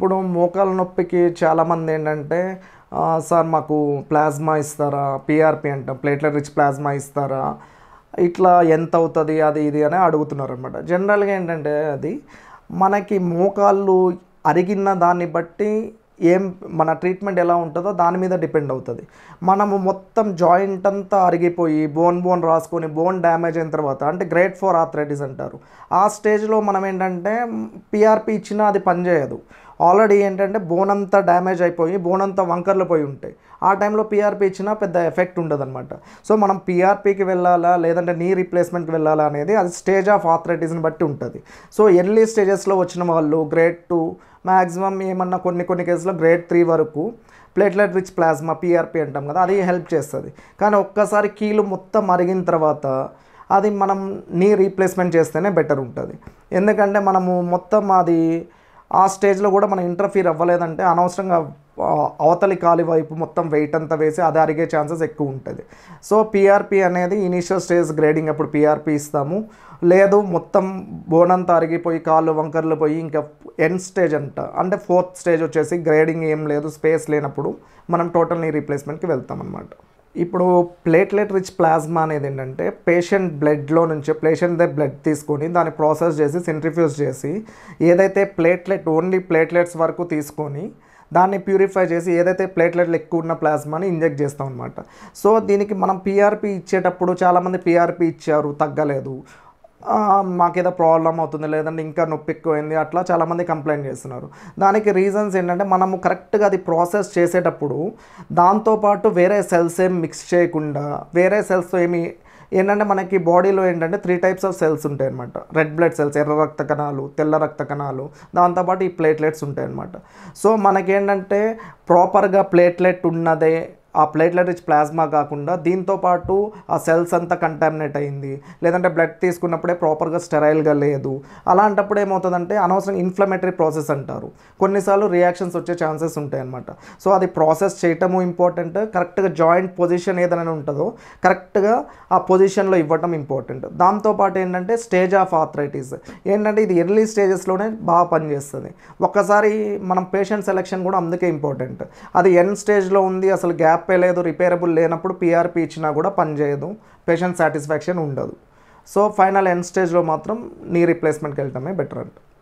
ఇప్పుడు మోకాల నొప్పికి చాలామంది ఏంటంటే సార్ మాకు ప్లాస్మా ఇస్తారా పిఆర్పి అంట ప్లేట్లెట్ రిచ్ ప్లాస్మా ఇస్తారా ఇట్లా ఎంత అవుతుంది అది ఇది అని అడుగుతున్నారు అనమాట జనరల్గా ఏంటంటే అది మనకి మోకాళ్ళు అరిగిన దాన్ని బట్టి ఏం మన ట్రీట్మెంట్ ఎలా ఉంటుందో దాని మీద డిపెండ్ అవుతుంది మనము మొత్తం జాయింట్ అంతా అరిగిపోయి బోన్ బోన్ రాసుకొని బోన్ డ్యామేజ్ అయిన తర్వాత అంటే గ్రేట్ ఫోర్ ఆథరైటిస్ అంటారు ఆ స్టేజ్లో మనం ఏంటంటే పిఆర్పి ఇచ్చినా అది పనిచేయదు ఆల్రెడీ ఏంటంటే బోన్ అంతా డ్యామేజ్ అయిపోయి బోన్ అంతా వంకర్లు పోయి ఉంటాయి ఆ టైంలో పీఆర్పీ ఇచ్చినా పెద్ద ఎఫెక్ట్ ఉండదన్నమాట సో మనం పీఆర్పీకి వెళ్ళాలా లేదంటే నీ రీప్లేస్మెంట్కి వెళ్ళాలా అనేది అది స్టేజ్ ఆఫ్ ఆథరైటీస్ని బట్టి ఉంటుంది సో ఎర్లీ స్టేజెస్లో వచ్చిన వాళ్ళు గ్రేడ్ టూ మ్యాక్సిమం ఏమన్నా కొన్ని కొన్ని కేసులో గ్రేడ్ త్రీ వరకు ప్లేట్లెట్ రిచ్ ప్లాస్మా పీఆర్పీ అంటాం కదా అది హెల్ప్ చేస్తుంది కానీ ఒక్కసారి కీలు మొత్తం మరిగిన తర్వాత అది మనం నీ రీప్లేస్మెంట్ చేస్తేనే బెటర్ ఉంటుంది ఎందుకంటే మనము మొత్తం అది ఆ స్టేజ్లో కూడా మనం ఇంటర్ఫీర్ అవ్వలేదంటే అనవసరంగా అవతలి కాలి వైపు మొత్తం వెయిట్ అంతా వేసి అది అరిగే ఛాన్సెస్ ఎక్కువ ఉంటుంది సో పీఆర్పీ అనేది ఇనీషియల్ స్టేజ్ గ్రేడింగ్ అప్పుడు పీఆర్పీ ఇస్తాము లేదు మొత్తం బోనంతా అరిగిపోయి కాళ్ళు వంకర్లు పోయి ఇంకా ఎండ్ స్టేజ్ అంట అంటే ఫోర్త్ స్టేజ్ వచ్చేసి గ్రేడింగ్ ఏం లేదు స్పేస్ లేనప్పుడు మనం టోటల్ని రీప్లేస్మెంట్కి వెళ్తాం అనమాట ఇప్పుడు ప్లేట్లెట్ రిచ్ ప్లాస్మా అనేది ఏంటంటే పేషెంట్ బ్లడ్లో నుంచి పేషెంట్ బ్లడ్ తీసుకొని దాన్ని ప్రాసెస్ చేసి సెంట్రిఫ్యూజ్ చేసి ఏదైతే ప్లేట్లెట్ ఓన్లీ ప్లేట్లెట్స్ వరకు తీసుకొని దాన్ని ప్యూరిఫై చేసి ఏదైతే ప్లేట్లెట్లు ఎక్కువ ఉన్న ప్లాస్మాని ఇంజెక్ట్ చేస్తాం అనమాట సో దీనికి మనం పీఆర్పీ ఇచ్చేటప్పుడు చాలామంది పీఆర్పీ ఇచ్చారు తగ్గలేదు మాకేదో ప్రాబ్లం అవుతుంది లేదంటే ఇంకా నొప్పి ఎక్కువైంది అట్లా చాలామంది కంప్లైంట్ చేస్తున్నారు దానికి రీజన్స్ ఏంటంటే మనము కరెక్ట్గా అది ప్రాసెస్ చేసేటప్పుడు దాంతోపాటు వేరే సెల్స్ ఏం మిక్స్ చేయకుండా వేరే సెల్స్ ఏమి ఏంటంటే మనకి బాడీలో ఏంటంటే త్రీ టైప్స్ ఆఫ్ సెల్స్ ఉంటాయి అనమాట రెడ్ బ్లడ్ సెల్స్ ఎర్ర రక్త కణాలు తెల్ల రక్త కణాలు దాంతోపాటు ఈ ప్లేట్లెట్స్ ఉంటాయి అనమాట సో మనకేంటంటే ప్రాపర్గా ప్లేట్లెట్ ఉన్నదే ఆ ప్లేట్లెట్ రిచ్ ప్లాస్మా కాకుండా దీంతోపాటు ఆ సెల్స్ అంతా కంటామినేట్ అయింది లేదంటే బ్లడ్ తీసుకున్నప్పుడే ప్రాపర్గా స్టెరైల్గా లేదు అలాంటప్పుడు ఏమవుతుందంటే అనవసరం ఇన్ఫ్లమేటరీ ప్రాసెస్ అంటారు కొన్నిసార్లు రియాక్షన్స్ వచ్చే ఛాన్సెస్ ఉంటాయి అనమాట సో అది ప్రాసెస్ చేయటము ఇంపార్టెంట్ కరెక్ట్గా జాయింట్ పొజిషన్ ఏదైనా ఉంటుందో కరెక్ట్గా ఆ పొజిషన్లో ఇవ్వటం ఇంపార్టెంట్ దాంతోపాటు ఏంటంటే స్టేజ్ ఆఫ్ ఆథరైటీస్ ఏంటంటే ఇది ఎర్లీ స్టేజెస్లోనే బాగా పనిచేస్తుంది ఒక్కసారి మనం పేషెంట్ సెలెక్షన్ కూడా అందుకే ఇంపార్టెంట్ అది ఎన్ స్టేజ్లో ఉంది అసలు గ్యాప్ తప్పే లేదు రిపేరబుల్ లేనప్పుడు పీఆర్పీ ఇచ్చినా కూడా పనిచేయదు పేషెంట్ సాటిస్ఫాక్షన్ ఉండదు సో ఫైనల్ ఎండ్ స్టేజ్లో మాత్రం నీ రిప్లేస్మెంట్కి వెళ్ళటమే బెటర్ అంట